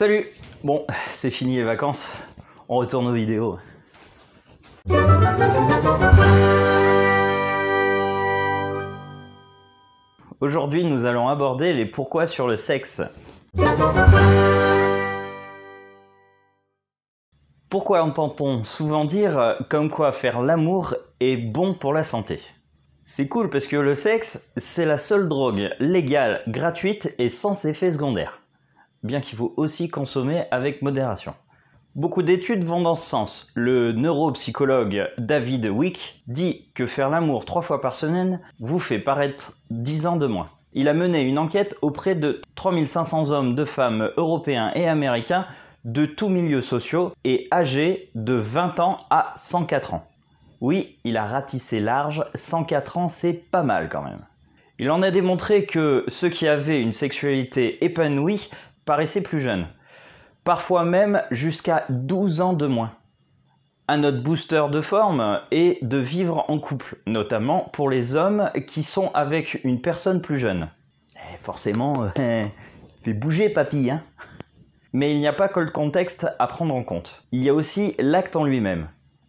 Salut Bon, c'est fini les vacances, on retourne aux vidéos. Aujourd'hui, nous allons aborder les pourquoi sur le sexe. Pourquoi entend-on souvent dire euh, comme quoi faire l'amour est bon pour la santé C'est cool parce que le sexe, c'est la seule drogue légale, gratuite et sans effet secondaire bien qu'il faut aussi consommer avec modération. Beaucoup d'études vont dans ce sens. Le neuropsychologue David Wick dit que faire l'amour trois fois par semaine vous fait paraître 10 ans de moins. Il a mené une enquête auprès de 3500 hommes de femmes européens et américains de tous milieux sociaux et âgés de 20 ans à 104 ans. Oui, il a ratissé large, 104 ans c'est pas mal quand même. Il en a démontré que ceux qui avaient une sexualité épanouie paraissait plus jeune. parfois même jusqu'à 12 ans de moins. Un autre booster de forme est de vivre en couple, notamment pour les hommes qui sont avec une personne plus jeune. Eh, forcément, euh, fais fait bouger papy, hein Mais il n'y a pas que le contexte à prendre en compte. Il y a aussi l'acte en lui-même.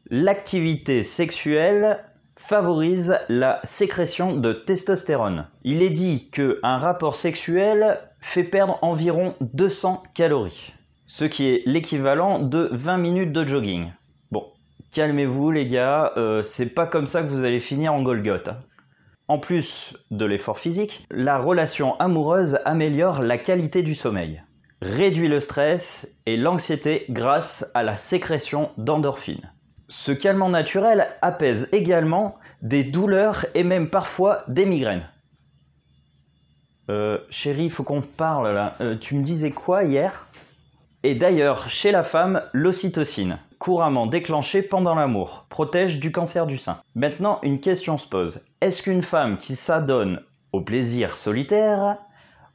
L'activité sexuelle favorise la sécrétion de testostérone. Il est dit qu'un rapport sexuel fait perdre environ 200 calories, ce qui est l'équivalent de 20 minutes de jogging. Bon, calmez-vous les gars, euh, c'est pas comme ça que vous allez finir en golgotha En plus de l'effort physique, la relation amoureuse améliore la qualité du sommeil, réduit le stress et l'anxiété grâce à la sécrétion d'endorphines. Ce calmant naturel apaise également des douleurs et même parfois des migraines. Euh, chérie, faut qu'on parle là. Euh, tu me disais quoi hier Et d'ailleurs, chez la femme, l'ocytocine, couramment déclenchée pendant l'amour, protège du cancer du sein. Maintenant, une question se pose. Est-ce qu'une femme qui s'adonne au plaisir solitaire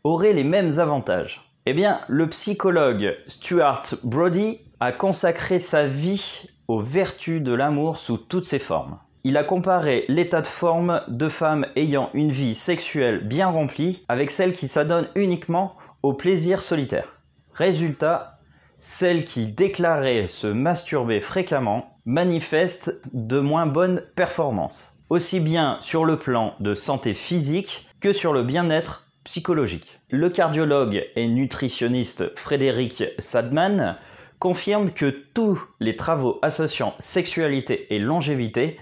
aurait les mêmes avantages Eh bien, le psychologue Stuart Brody a consacré sa vie aux vertus de l'amour sous toutes ses formes il a comparé l'état de forme de femmes ayant une vie sexuelle bien remplie avec celles qui s'adonnent uniquement aux plaisirs solitaires. Résultat, celles qui déclaraient se masturber fréquemment manifestent de moins bonnes performances, aussi bien sur le plan de santé physique que sur le bien-être psychologique. Le cardiologue et nutritionniste Frédéric Sadman confirme que tous les travaux associant sexualité et longévité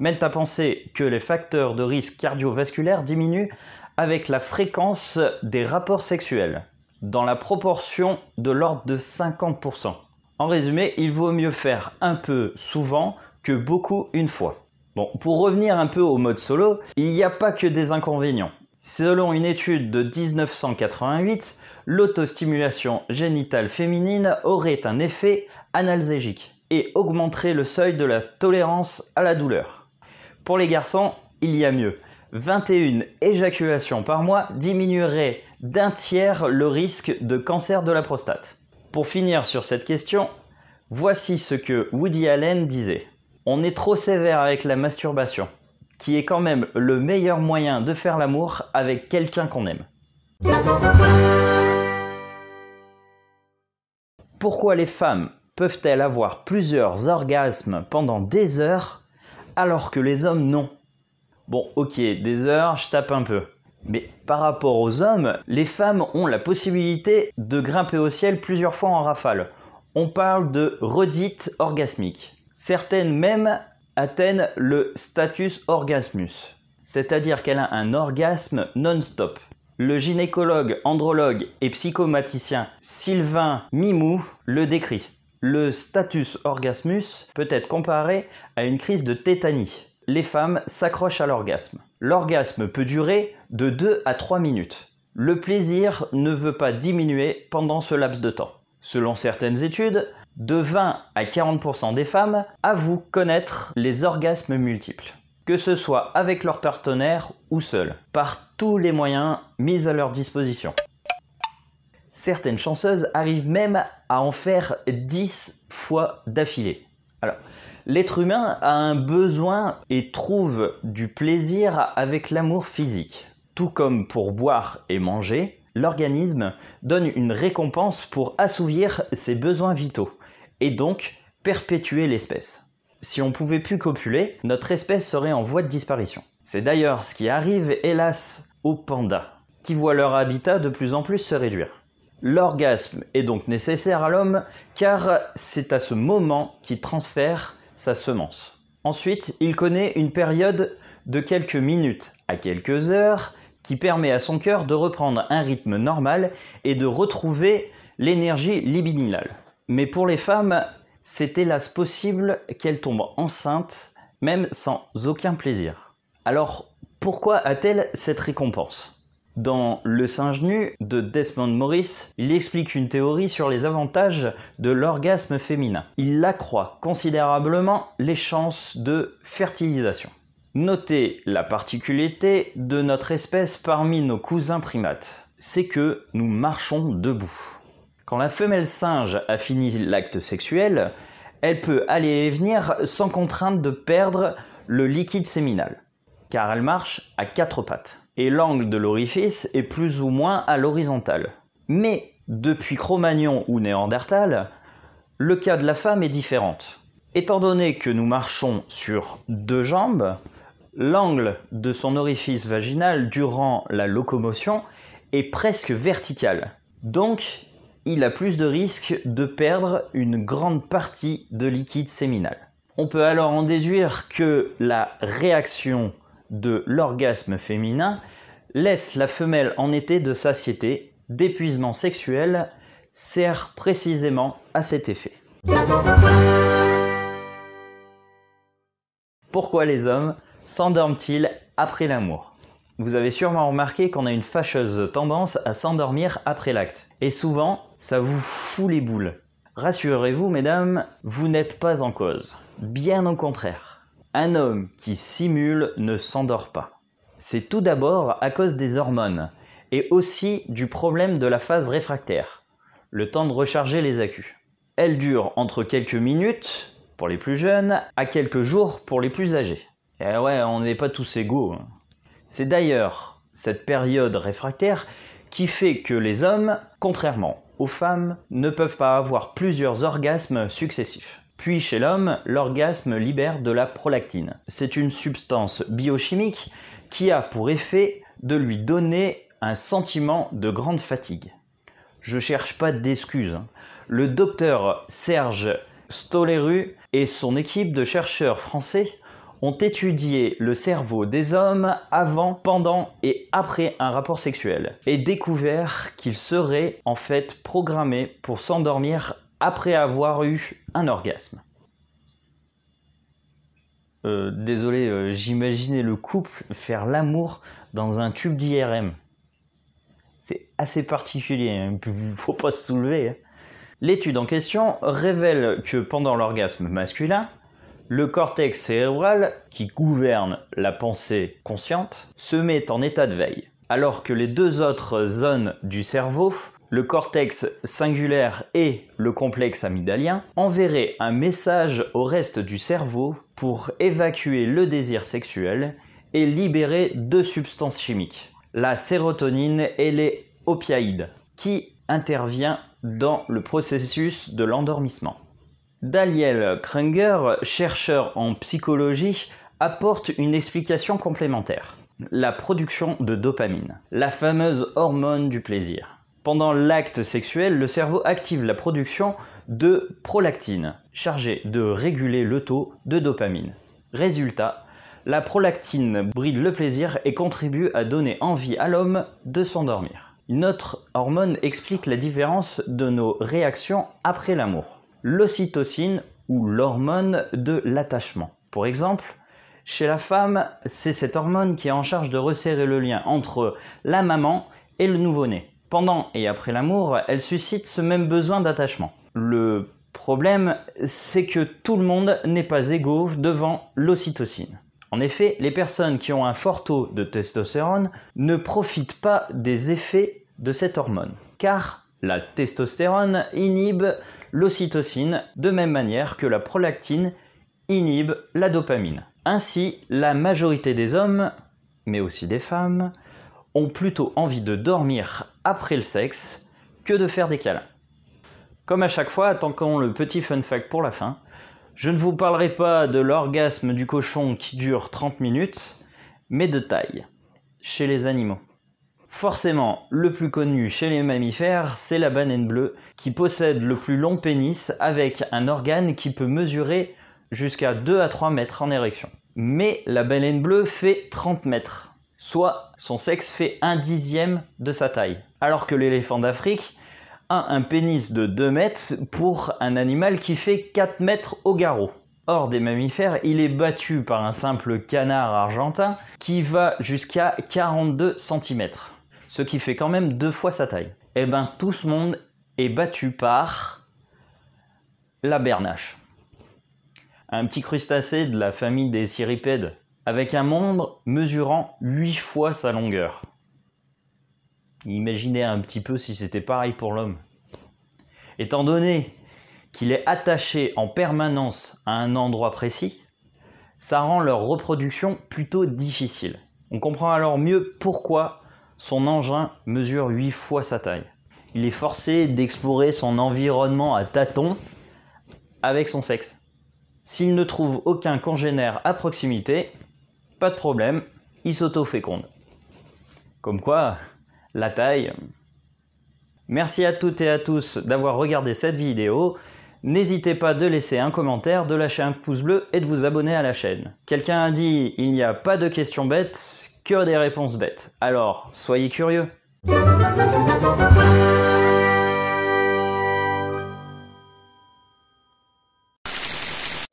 mènent à penser que les facteurs de risque cardiovasculaire diminuent avec la fréquence des rapports sexuels, dans la proportion de l'ordre de 50%. En résumé, il vaut mieux faire un peu souvent que beaucoup une fois. Bon, pour revenir un peu au mode solo, il n'y a pas que des inconvénients. Selon une étude de 1988, l'autostimulation génitale féminine aurait un effet analgésique et augmenterait le seuil de la tolérance à la douleur. Pour les garçons, il y a mieux. 21 éjaculations par mois diminuerait d'un tiers le risque de cancer de la prostate. Pour finir sur cette question, voici ce que Woody Allen disait. On est trop sévère avec la masturbation, qui est quand même le meilleur moyen de faire l'amour avec quelqu'un qu'on aime. Pourquoi les femmes peuvent-elles avoir plusieurs orgasmes pendant des heures alors que les hommes non. Bon, ok, des heures, je tape un peu. Mais par rapport aux hommes, les femmes ont la possibilité de grimper au ciel plusieurs fois en rafale. On parle de redites orgasmique. Certaines même atteignent le status orgasmus, c'est-à-dire qu'elle a un orgasme non-stop. Le gynécologue, andrologue et psychomaticien Sylvain Mimou le décrit. Le status orgasmus peut être comparé à une crise de tétanie. Les femmes s'accrochent à l'orgasme. L'orgasme peut durer de 2 à 3 minutes. Le plaisir ne veut pas diminuer pendant ce laps de temps. Selon certaines études, de 20 à 40% des femmes avouent connaître les orgasmes multiples, que ce soit avec leur partenaire ou seul, par tous les moyens mis à leur disposition. Certaines chanceuses arrivent même à en faire 10 fois d'affilée. Alors, l'être humain a un besoin et trouve du plaisir avec l'amour physique. Tout comme pour boire et manger, l'organisme donne une récompense pour assouvir ses besoins vitaux et donc perpétuer l'espèce. Si on pouvait plus copuler, notre espèce serait en voie de disparition. C'est d'ailleurs ce qui arrive, hélas, aux pandas, qui voient leur habitat de plus en plus se réduire. L'orgasme est donc nécessaire à l'homme car c'est à ce moment qu'il transfère sa semence. Ensuite, il connaît une période de quelques minutes à quelques heures qui permet à son cœur de reprendre un rythme normal et de retrouver l'énergie libidinale. Mais pour les femmes, c'est hélas possible qu'elles tombent enceintes même sans aucun plaisir. Alors pourquoi a-t-elle cette récompense dans Le singe nu de Desmond Morris, il explique une théorie sur les avantages de l'orgasme féminin. Il accroît considérablement les chances de fertilisation. Notez la particularité de notre espèce parmi nos cousins primates, c'est que nous marchons debout. Quand la femelle singe a fini l'acte sexuel, elle peut aller et venir sans contrainte de perdre le liquide séminal, car elle marche à quatre pattes et l'angle de l'orifice est plus ou moins à l'horizontale. Mais depuis Cro-Magnon ou Néandertal, le cas de la femme est différent. Étant donné que nous marchons sur deux jambes, l'angle de son orifice vaginal durant la locomotion est presque vertical. Donc, il a plus de risque de perdre une grande partie de liquide séminal. On peut alors en déduire que la réaction de l'orgasme féminin laisse la femelle en été de satiété, d'épuisement sexuel, sert précisément à cet effet. Pourquoi les hommes s'endorment-ils après l'amour Vous avez sûrement remarqué qu'on a une fâcheuse tendance à s'endormir après l'acte. Et souvent, ça vous fout les boules. Rassurez-vous, mesdames, vous n'êtes pas en cause. Bien au contraire. Un homme qui simule ne s'endort pas. C'est tout d'abord à cause des hormones et aussi du problème de la phase réfractaire, le temps de recharger les accus. Elle dure entre quelques minutes pour les plus jeunes à quelques jours pour les plus âgés. Et eh ouais, on n'est pas tous égaux. Hein. C'est d'ailleurs cette période réfractaire qui fait que les hommes, contrairement aux femmes, ne peuvent pas avoir plusieurs orgasmes successifs. Puis chez l'homme, l'orgasme libère de la prolactine. C'est une substance biochimique qui a pour effet de lui donner un sentiment de grande fatigue. Je cherche pas d'excuses. Hein. Le docteur Serge Stoleru et son équipe de chercheurs français ont étudié le cerveau des hommes avant, pendant et après un rapport sexuel et découvert qu'il serait en fait programmé pour s'endormir après avoir eu un orgasme. Euh, désolé, euh, j'imaginais le couple faire l'amour dans un tube d'IRM. C'est assez particulier, il hein, ne faut pas se soulever. Hein. L'étude en question révèle que pendant l'orgasme masculin, le cortex cérébral, qui gouverne la pensée consciente, se met en état de veille, alors que les deux autres zones du cerveau le cortex singulaire et le complexe amygdalien enverraient un message au reste du cerveau pour évacuer le désir sexuel et libérer deux substances chimiques, la sérotonine et les opiaïdes, qui intervient dans le processus de l'endormissement. Daliel Kringer, chercheur en psychologie, apporte une explication complémentaire. La production de dopamine, la fameuse hormone du plaisir. Pendant l'acte sexuel, le cerveau active la production de prolactine, chargée de réguler le taux de dopamine. Résultat, la prolactine bride le plaisir et contribue à donner envie à l'homme de s'endormir. Une autre hormone explique la différence de nos réactions après l'amour. L'ocytocine ou l'hormone de l'attachement. Pour exemple, chez la femme, c'est cette hormone qui est en charge de resserrer le lien entre la maman et le nouveau-né. Pendant et après l'amour, elle suscite ce même besoin d'attachement. Le problème, c'est que tout le monde n'est pas égaux devant l'ocytocine. En effet, les personnes qui ont un fort taux de testostérone ne profitent pas des effets de cette hormone, car la testostérone inhibe l'ocytocine de même manière que la prolactine inhibe la dopamine. Ainsi, la majorité des hommes, mais aussi des femmes, ont plutôt envie de dormir après le sexe que de faire des câlins. Comme à chaque fois, tant qu'on le petit fun fact pour la fin. Je ne vous parlerai pas de l'orgasme du cochon qui dure 30 minutes, mais de taille, chez les animaux. Forcément, le plus connu chez les mammifères, c'est la baleine bleue, qui possède le plus long pénis avec un organe qui peut mesurer jusqu'à 2 à 3 mètres en érection. Mais la baleine bleue fait 30 mètres soit son sexe fait un dixième de sa taille. Alors que l'éléphant d'Afrique a un pénis de 2 mètres pour un animal qui fait 4 mètres au garrot. Hors des mammifères, il est battu par un simple canard argentin qui va jusqu'à 42 cm, ce qui fait quand même deux fois sa taille. Eh bien, tout ce monde est battu par la bernache. Un petit crustacé de la famille des cirripèdes avec un membre mesurant 8 fois sa longueur. Imaginez un petit peu si c'était pareil pour l'homme. Étant donné qu'il est attaché en permanence à un endroit précis, ça rend leur reproduction plutôt difficile. On comprend alors mieux pourquoi son engin mesure 8 fois sa taille. Il est forcé d'explorer son environnement à tâtons avec son sexe. S'il ne trouve aucun congénère à proximité, pas de problème, il s'auto-féconde. Comme quoi, la taille. Merci à toutes et à tous d'avoir regardé cette vidéo. N'hésitez pas de laisser un commentaire, de lâcher un pouce bleu et de vous abonner à la chaîne. Quelqu'un a dit il n'y a pas de questions bêtes, que des réponses bêtes. Alors, soyez curieux.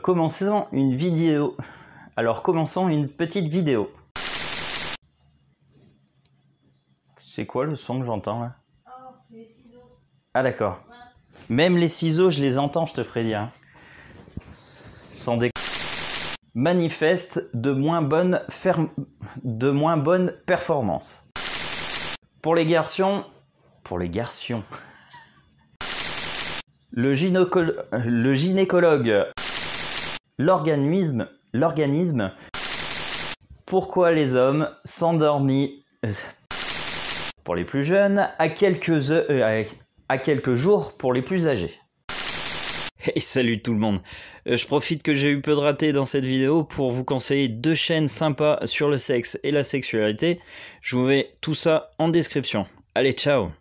Commençons une vidéo. Alors commençons une petite vidéo. C'est quoi le son que j'entends là ah, ah d'accord. Même les ciseaux, je les entends, je te ferai dire. Hein. Sans des manifeste de moins bonne, ferme, de moins bonne performance. Pour les garçons, pour les garçons, le, le gynécologue, l'organisme l'organisme. Pourquoi les hommes s'endorment pour les plus jeunes à quelques, euh, à quelques jours pour les plus âgés et salut tout le monde euh, Je profite que j'ai eu peu de ratés dans cette vidéo pour vous conseiller deux chaînes sympas sur le sexe et la sexualité. Je vous mets tout ça en description. Allez, ciao